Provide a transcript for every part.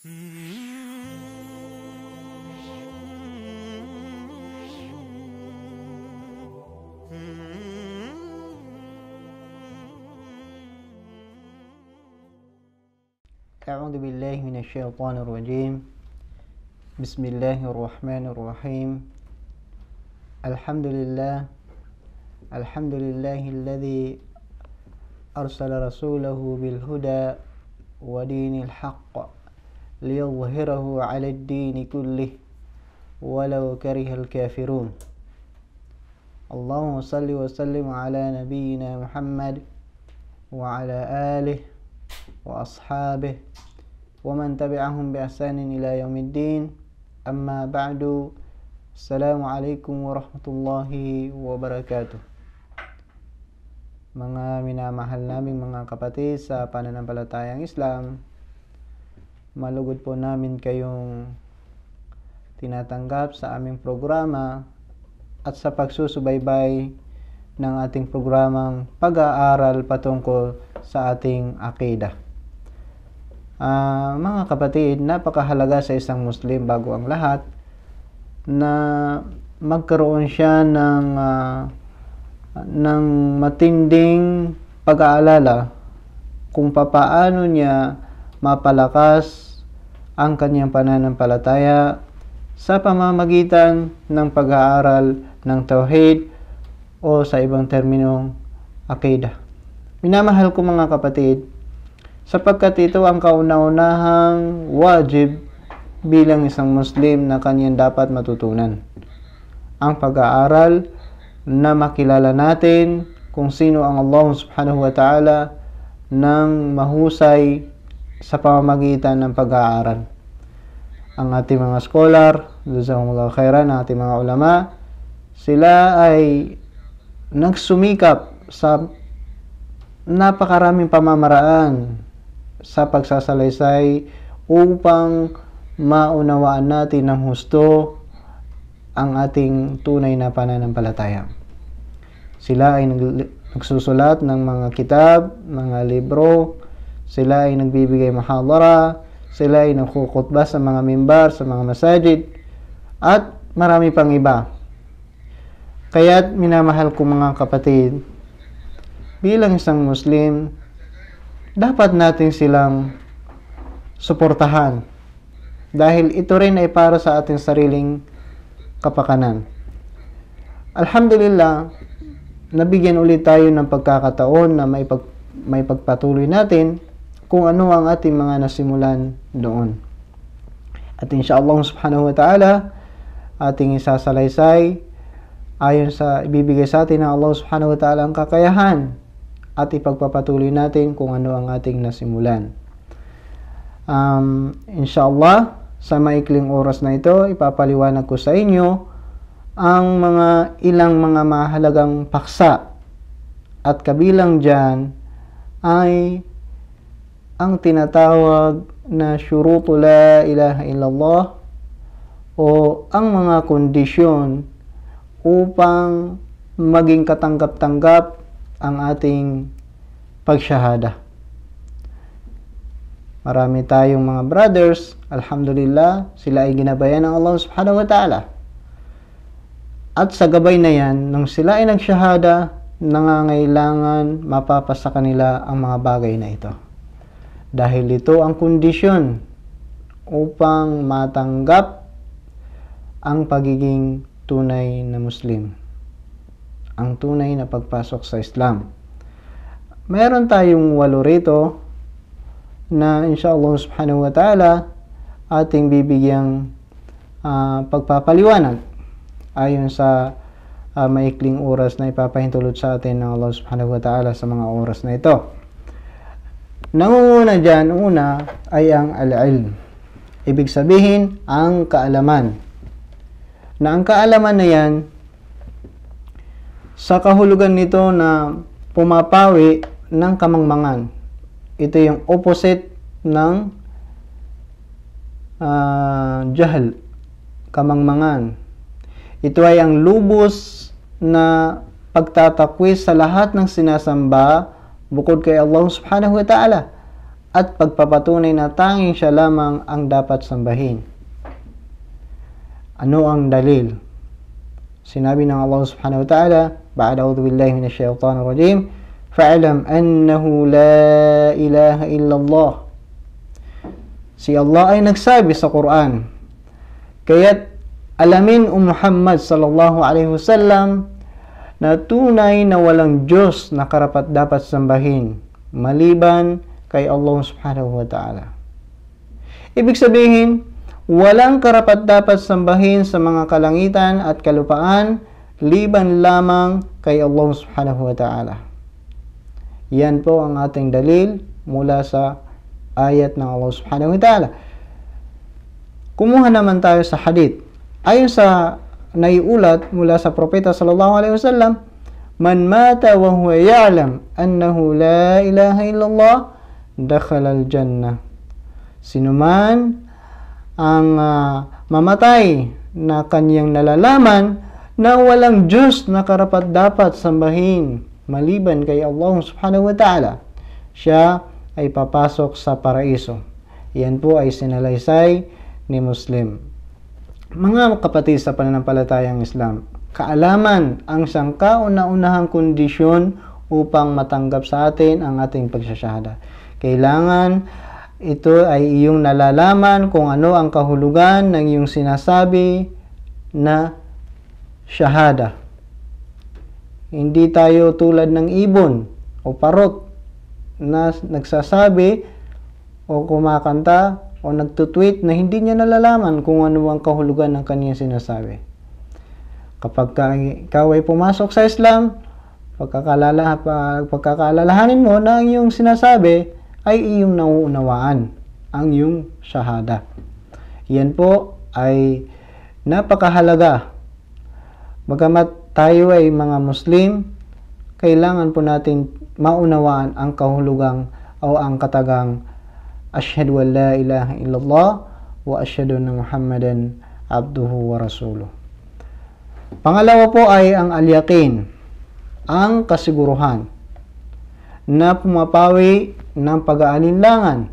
أعوذ بالله من الشيطان الرجيم بسم الله الرحمن الرحيم الحمد لله الحمد لله الذي أرسل رسوله بالهدى ودين الحق ليظهره على الدين كله ولو كره الكافرون اللهم صل وسلم على نبينا محمد وعلى آله وأصحابه ومن تبعهم بإحسان إلى يوم الدين أما بعد السلام عليكم ورحمة الله وبركاته mga minamahal naming mga kapatid sa pananampalatayang Islam, malugod po namin kayong tinatanggap sa aming programa at sa pagsusubaybay ng ating programang pag-aaral patungkol sa ating akida. Uh, mga kapatid, napakahalaga sa isang Muslim bago ang lahat na magkaroon siya ng uh, ng matinding pag-aalala kung papaano niya mapalakas ang kanyang pananampalataya sa pamamagitan ng pag-aaral ng tauhid o sa ibang terminong akida. Minamahal ko mga kapatid, sapagkat ito ang kauna-unahang wajib bilang isang Muslim na kanyang dapat matutunan. Ang pag-aaral na makilala natin kung sino ang Allah subhanahu wa ta'ala ng mahusay sa pamamagitan ng pag-aaral. Ang ating mga scholar, doon jazakumullah khairan, ang ating mga ulama, sila ay nagsumikap sa napakaraming pamamaraan sa pagsasalaysay upang maunawaan natin ng husto ang ating tunay na pananampalataya. Sila ay nagsusulat ng mga kitab, mga libro, sila ay nagbibigay mahadara, sila ay nakukutba sa mga mimbar, sa mga masajid, at marami pang iba. Kaya't minamahal ko mga kapatid, bilang isang Muslim, dapat natin silang suportahan dahil ito rin ay para sa ating sariling kapakanan. Alhamdulillah, nabigyan ulit tayo ng pagkakataon na may, pag, may pagpatuloy natin kung ano ang ating mga nasimulan noon. At insyaallah subhanahu wa ta'ala, ating isasalaysay ayon sa ibibigay sa atin ng Allah subhanahu wa ta'ala ang kakayahan at ipagpapatuloy natin kung ano ang ating nasimulan. Um, insyaallah, sa maikling oras na ito, ipapaliwanag ko sa inyo ang mga ilang mga mahalagang paksa at kabilang dyan ay ang tinatawag na syuruto la ilaha illallah o ang mga kondisyon upang maging katanggap-tanggap ang ating pagsyahada. Marami tayong mga brothers, alhamdulillah, sila ay ginabayan ng Allah subhanahu wa ta'ala. At sa gabay na yan, nung sila ay nagsyahada, nangangailangan mapapasa kanila ang mga bagay na ito dahil ito ang kondisyon upang matanggap ang pagiging tunay na Muslim, ang tunay na pagpasok sa Islam. Meron tayong walo rito na inshallah subhanahu wa ta'ala ating bibigyang uh, pagpapaliwanag ayon sa uh, maikling oras na ipapahintulot sa atin ng Allah subhanahu wa ta'ala sa mga oras na ito. Nangunguna dyan, una, ay ang al-ilm. Ibig sabihin, ang kaalaman. Na ang kaalaman na yan, sa kahulugan nito na pumapawi ng kamangmangan. Ito yung opposite ng uh, ah, jahl, kamangmangan. Ito ay ang lubos na pagtatakwis sa lahat ng sinasamba bukod kay Allah subhanahu wa ta'ala at pagpapatunay na tanging siya lamang ang dapat sambahin. Ano ang dalil? Sinabi ng Allah subhanahu wa ta'ala, Ba'ad a'udhu billahi minash shaitanir rajim, Fa'alam annahu la ilaha illallah. Si Allah ay nagsabi sa Quran, Kaya't alamin o Muhammad sallallahu alaihi wasallam na tunay na walang Diyos na karapat dapat sambahin maliban kay Allah subhanahu wa ta'ala. Ibig sabihin, walang karapat dapat sambahin sa mga kalangitan at kalupaan liban lamang kay Allah subhanahu wa ta'ala. Yan po ang ating dalil mula sa ayat ng Allah subhanahu wa ta'ala. Kumuha naman tayo sa hadith. Ayon sa naiulat mula sa propeta sallallahu alaihi wasallam man mata wa huwa ya'lam annahu la ilaha illallah dakhala al-jannah sinuman ang uh, mamatay na kanyang nalalaman na walang Diyos na karapat dapat sambahin maliban kay Allah subhanahu wa ta'ala siya ay papasok sa paraiso yan po ay sinalaysay ni Muslim mga kapatid sa pananampalatayang Islam, kaalaman ang siyang sangkauna-unahang kondisyon upang matanggap sa atin ang ating pagsasyahada. Kailangan ito ay iyong nalalaman kung ano ang kahulugan ng iyong sinasabi na syahada. Hindi tayo tulad ng ibon o parot na nagsasabi o kumakanta o nagtutweet na hindi niya nalalaman kung ano ang kahulugan ng kanyang sinasabi. Kapag ka, ikaw ay pumasok sa Islam, pagkakalala, pagkakalalahanin mo na ang iyong sinasabi ay iyong nauunawaan, ang iyong shahada. Yan po ay napakahalaga. Bagamat tayo ay mga Muslim, kailangan po natin maunawaan ang kahulugang o ang katagang Ashhadu an la ilaha illallah wa ashhadu anna Muhammadan abduhu wa rasuluh. Pangalawa po ay ang alyakin, ang kasiguruhan na pumapawi ng pag-aalinlangan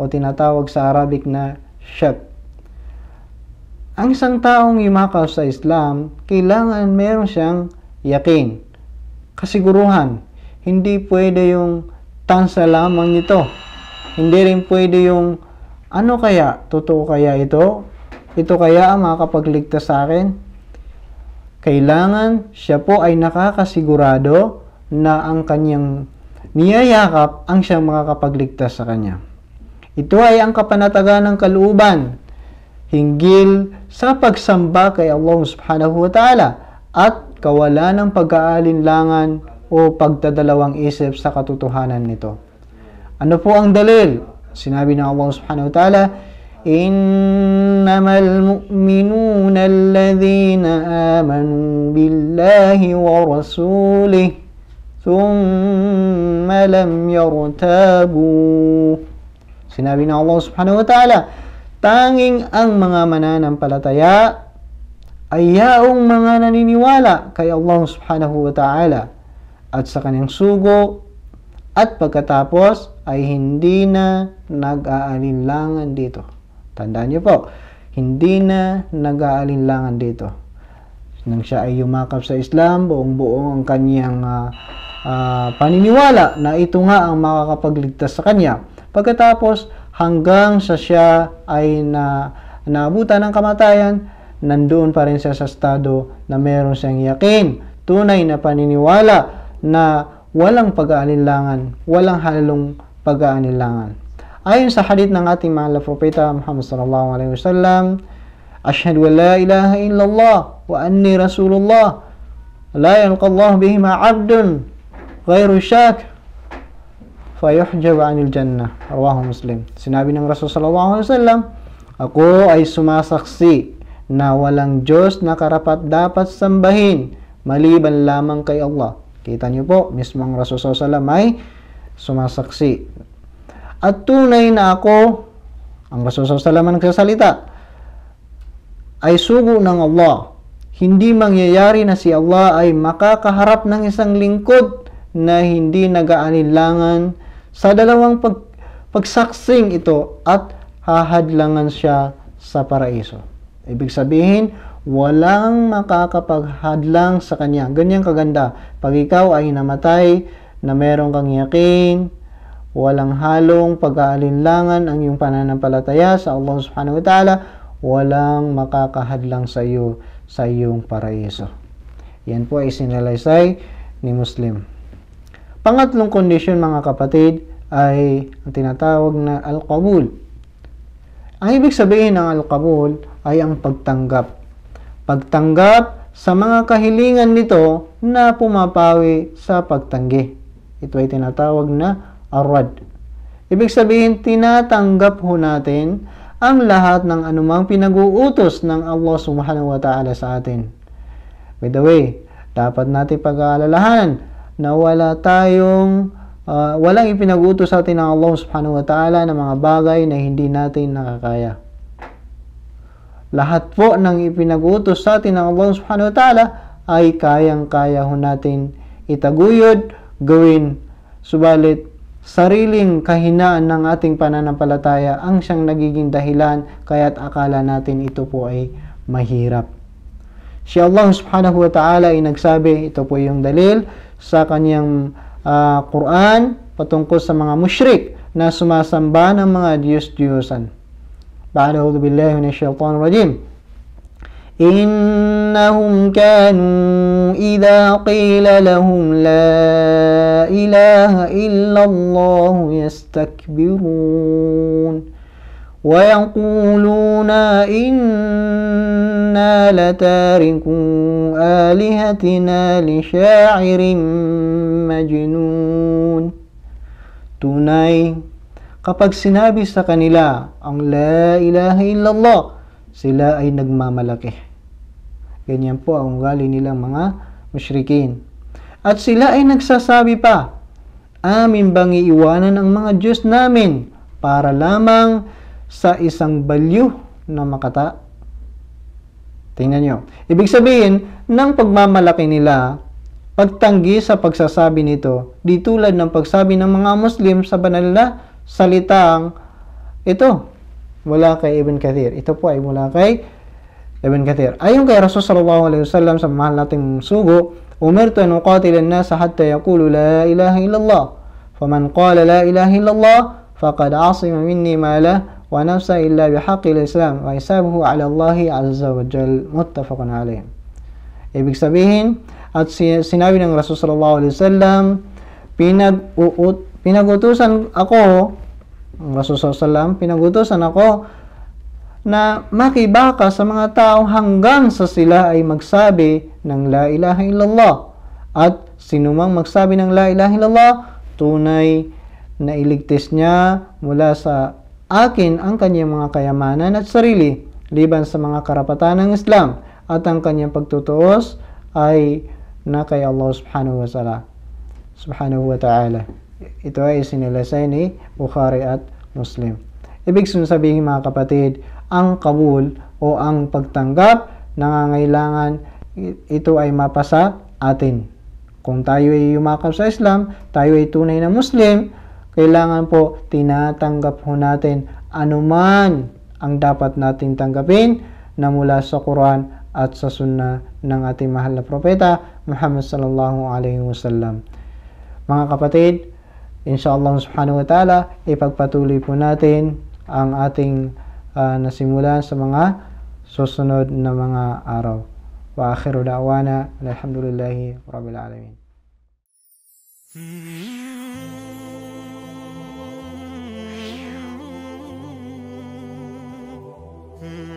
o tinatawag sa Arabic na shak. Ang isang taong yumakaw sa Islam, kailangan meron siyang yakin, kasiguruhan. Hindi pwede yung tansa lamang nito hindi rin pwede yung, ano kaya? Totoo kaya ito? Ito kaya ang makakapagligtas sa akin? Kailangan siya po ay nakakasigurado na ang kanyang niyayakap ang siyang makakapagligtas sa kanya. Ito ay ang kapanatagan ng kalooban hinggil sa pagsamba kay Allah subhanahu wa ta'ala at kawalan ng pag-aalinlangan o pagdadalawang isip sa katotohanan nito. Ano po ang dalil? Sinabi ng Allah subhanahu wa ta'ala, إنما المؤمنون الذين آمنوا بالله ورسوله ثم لم يرتابوا Sinabi ng Allah subhanahu wa ta'ala, tanging ang mga mananampalataya ay yaong mga naniniwala kay Allah subhanahu wa ta'ala at sa kanyang sugo at pagkatapos ay hindi na nag-aalinlangan dito. Tandaan niyo po, hindi na nag-aalinlangan dito. Nang siya ay yumakap sa Islam, buong-buo ang kanyang uh, uh, paniniwala na ito nga ang makakapagligtas sa kanya. Pagkatapos, hanggang sa siya ay na, naabutan ng kamatayan, nandoon pa rin siya sa estado na meron siyang yakin, tunay na paniniwala na walang pag-aalinlangan, walang halong pag-aalinlangan. Ayon sa hadith ng ating mahal na propeta Muhammad sallallahu alaihi wasallam, Ashhadu an la ilaha illallah wa anni rasulullah la yalqa Allah bihima 'abdun ghairu shak yuhjab 'anil jannah. Rawahu Muslim. Sinabi ng Rasul sallallahu alaihi wasallam, ako ay sumasaksi na walang Diyos na karapat dapat sambahin maliban lamang kay Allah. Kita niyo po, mismo ang Rasul sallallahu alaihi wasallam ay sumasaksi at tunay na ako, ang masusasalam ng salita ay sugo ng Allah. Hindi mangyayari na si Allah ay makakaharap ng isang lingkod na hindi nag-aalinlangan sa dalawang pag pagsaksing ito at hahadlangan siya sa paraiso. Ibig sabihin, walang makakapaghadlang sa kanya. Ganyang kaganda. Pag ikaw ay namatay na meron kang yakin, Walang halong pag-aalinlangan ang iyong pananampalataya sa Allah subhanahu wa ta'ala. Walang makakahadlang sa iyo sa iyong paraiso. Yan po ay sinalaysay ni Muslim. Pangatlong condition mga kapatid ay ang tinatawag na al-qabul. Ang ibig sabihin ng al-qabul ay ang pagtanggap. Pagtanggap sa mga kahilingan nito na pumapawi sa pagtanggi. Ito ay tinatawag na arad. Ibig sabihin, tinatanggap ho natin ang lahat ng anumang pinag-uutos ng Allah subhanahu wa ta'ala sa atin. By the way, dapat natin pag-aalalahan na wala tayong, uh, walang ipinag-utos sa atin ng Allah subhanahu wa ta'ala ng mga bagay na hindi natin nakakaya. Lahat po ng ipinag-utos sa atin ng Allah subhanahu wa ta'ala ay kayang-kaya ho natin itaguyod, gawin, subalit sariling kahinaan ng ating pananampalataya ang siyang nagiging dahilan kaya't akala natin ito po ay mahirap. Si Allah subhanahu wa ta'ala ay nagsabi, ito po yung dalil sa kanyang uh, Quran patungkol sa mga musyrik na sumasamba ng mga Diyos-Diyosan. Ba'alaudu billahi minash shaitanir rajim. إنهم كانوا إذا قيل لهم لا إله إلا الله يستكبرون ويقولون إنا لتاركو آلهتنا لشاعر مجنون تُنَيْ kapag sinabi sa kanila ang La ilaha illallah, sila ay nagmamalaki. Ganyan po ang ugali nilang mga musyrikin. At sila ay nagsasabi pa, Amin bang iiwanan ang mga Diyos namin para lamang sa isang balyo na makata? Tingnan nyo. Ibig sabihin, ng pagmamalaki nila, pagtanggi sa pagsasabi nito, di tulad ng pagsabi ng mga Muslim sa banal na salitang ito, mula kay Ibn Kathir. Ito po ay mula kay Ibn Kathir. Ayon kay Rasul sallallahu alaihi wasallam sa mahal nating sugo, umirto an uqatila an-nas hatta yaqulu la ilaha illallah. Faman qala la ilaha illallah faqad asima minni mala wa nafsa illa bihaqqi al-islam wa isabuhu ala Allah azza wa jal. Muttafaqun alayh. Ibig sabihin, at sinabi ng Rasul sallallahu alaihi wasallam, pinag-utusan ako Rasulullah pinagutosan ako na makibaka sa mga tao hanggang sa sila ay magsabi ng La ilaha illallah. At sinumang magsabi ng La ilaha illallah, tunay na iligtas niya mula sa akin ang kanyang mga kayamanan at sarili liban sa mga karapatan ng Islam at ang kanyang pagtutuos ay na kay Allah subhanahu wa ta'ala. Subhanahu wa ta'ala. Ito ay sinilasay ni Bukhari at Muslim. Ibig sabihin mga kapatid, ang kabul o ang pagtanggap nangangailangan ito ay mapasa atin. Kung tayo ay yumakap sa Islam, tayo ay tunay na Muslim, kailangan po tinatanggap ho natin anuman ang dapat natin tanggapin na mula sa Quran at sa sunna ng ating mahal na propeta Muhammad sallallahu alaihi wasallam. Mga kapatid, Insyaallah subhanahu wa ta'ala, ipagpatuloy po natin ang ating uh, nasimulan sa mga susunod na mga araw. Wa akhiru da'wana, alhamdulillahi rabbil alamin. Mm-hmm.